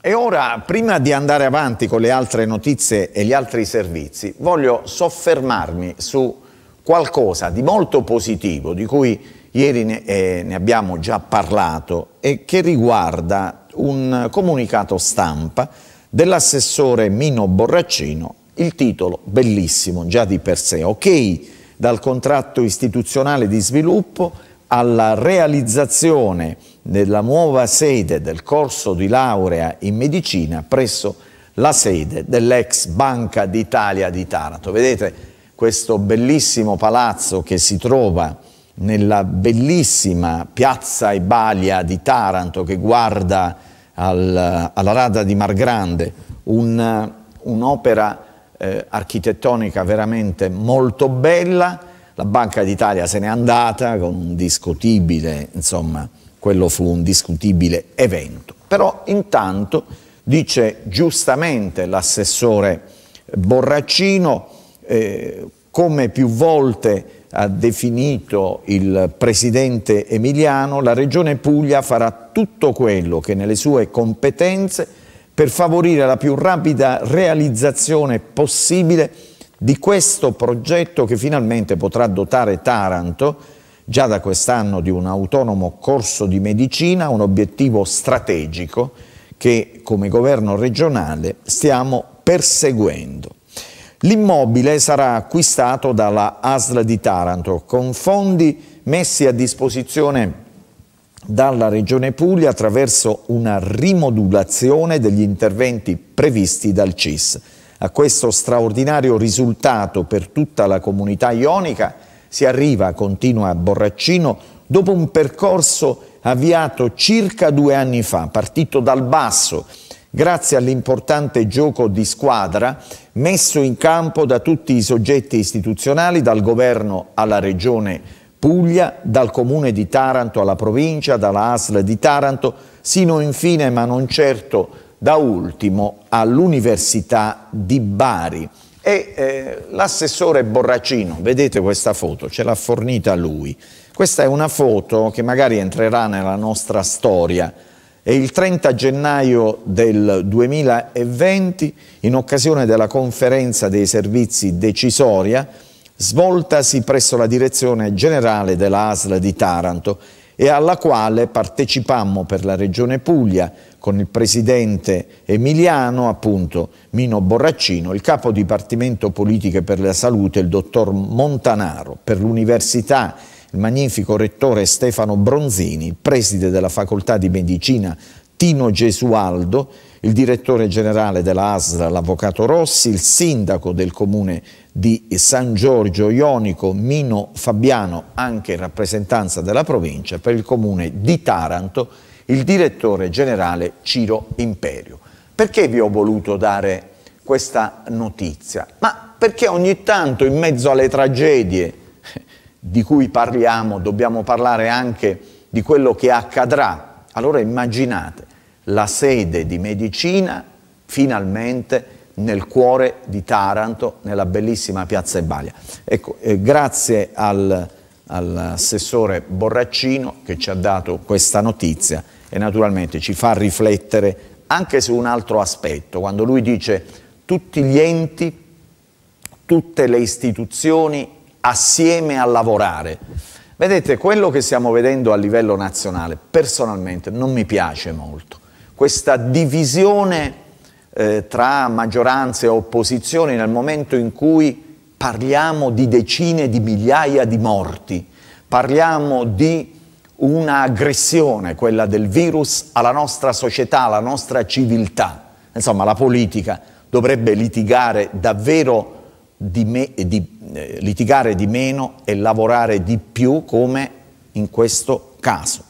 E ora, prima di andare avanti con le altre notizie e gli altri servizi, voglio soffermarmi su qualcosa di molto positivo, di cui ieri ne, eh, ne abbiamo già parlato, e che riguarda un comunicato stampa dell'assessore Mino Borraccino, il titolo bellissimo già di per sé, ok dal contratto istituzionale di sviluppo alla realizzazione della nuova sede del corso di laurea in medicina presso la sede dell'ex Banca d'Italia di Taranto. Vedete questo bellissimo palazzo che si trova nella bellissima piazza Ebalia di Taranto che guarda al, alla rada di Margrande, un'opera eh, architettonica veramente molto bella la Banca d'Italia se n'è andata con un discutibile, insomma, quello fu un discutibile evento. Però intanto, dice giustamente l'assessore Borraccino, eh, come più volte ha definito il presidente Emiliano, la regione Puglia farà tutto quello che nelle sue competenze per favorire la più rapida realizzazione possibile di questo progetto che finalmente potrà dotare Taranto già da quest'anno di un autonomo corso di medicina, un obiettivo strategico che come governo regionale stiamo perseguendo. L'immobile sarà acquistato dalla ASL di Taranto con fondi messi a disposizione dalla Regione Puglia attraverso una rimodulazione degli interventi previsti dal CIS. A questo straordinario risultato per tutta la comunità ionica si arriva, continua Borraccino, dopo un percorso avviato circa due anni fa, partito dal basso, grazie all'importante gioco di squadra messo in campo da tutti i soggetti istituzionali, dal governo alla regione Puglia, dal comune di Taranto alla provincia, dalla ASL di Taranto, sino infine, ma non certo da ultimo all'Università di Bari. E eh, l'assessore Borracino, vedete questa foto, ce l'ha fornita lui. Questa è una foto che magari entrerà nella nostra storia. È il 30 gennaio del 2020, in occasione della conferenza dei servizi decisoria, svoltasi presso la direzione generale della ASL di Taranto e alla quale partecipammo per la Regione Puglia con il presidente emiliano, appunto Mino Borraccino, il capo dipartimento politiche per la salute, il dottor Montanaro, per l'università il magnifico rettore Stefano Bronzini, preside della facoltà di medicina Tino Gesualdo, il direttore generale della ASRA, l'avvocato Rossi, il sindaco del comune di San Giorgio Ionico, Mino Fabiano, anche in rappresentanza della provincia, per il comune di Taranto, il direttore generale Ciro Imperio. Perché vi ho voluto dare questa notizia? Ma perché ogni tanto in mezzo alle tragedie di cui parliamo dobbiamo parlare anche di quello che accadrà allora immaginate la sede di medicina finalmente nel cuore di Taranto, nella bellissima piazza Ebalia. Ecco, eh, grazie al, all'assessore Borraccino che ci ha dato questa notizia e naturalmente ci fa riflettere anche su un altro aspetto, quando lui dice tutti gli enti, tutte le istituzioni assieme a lavorare. Vedete, quello che stiamo vedendo a livello nazionale personalmente non mi piace molto. Questa divisione eh, tra maggioranze e opposizioni nel momento in cui parliamo di decine di migliaia di morti, parliamo di un'aggressione, quella del virus, alla nostra società, alla nostra civiltà. Insomma, la politica dovrebbe litigare davvero di, me, di litigare di meno e lavorare di più come in questo caso.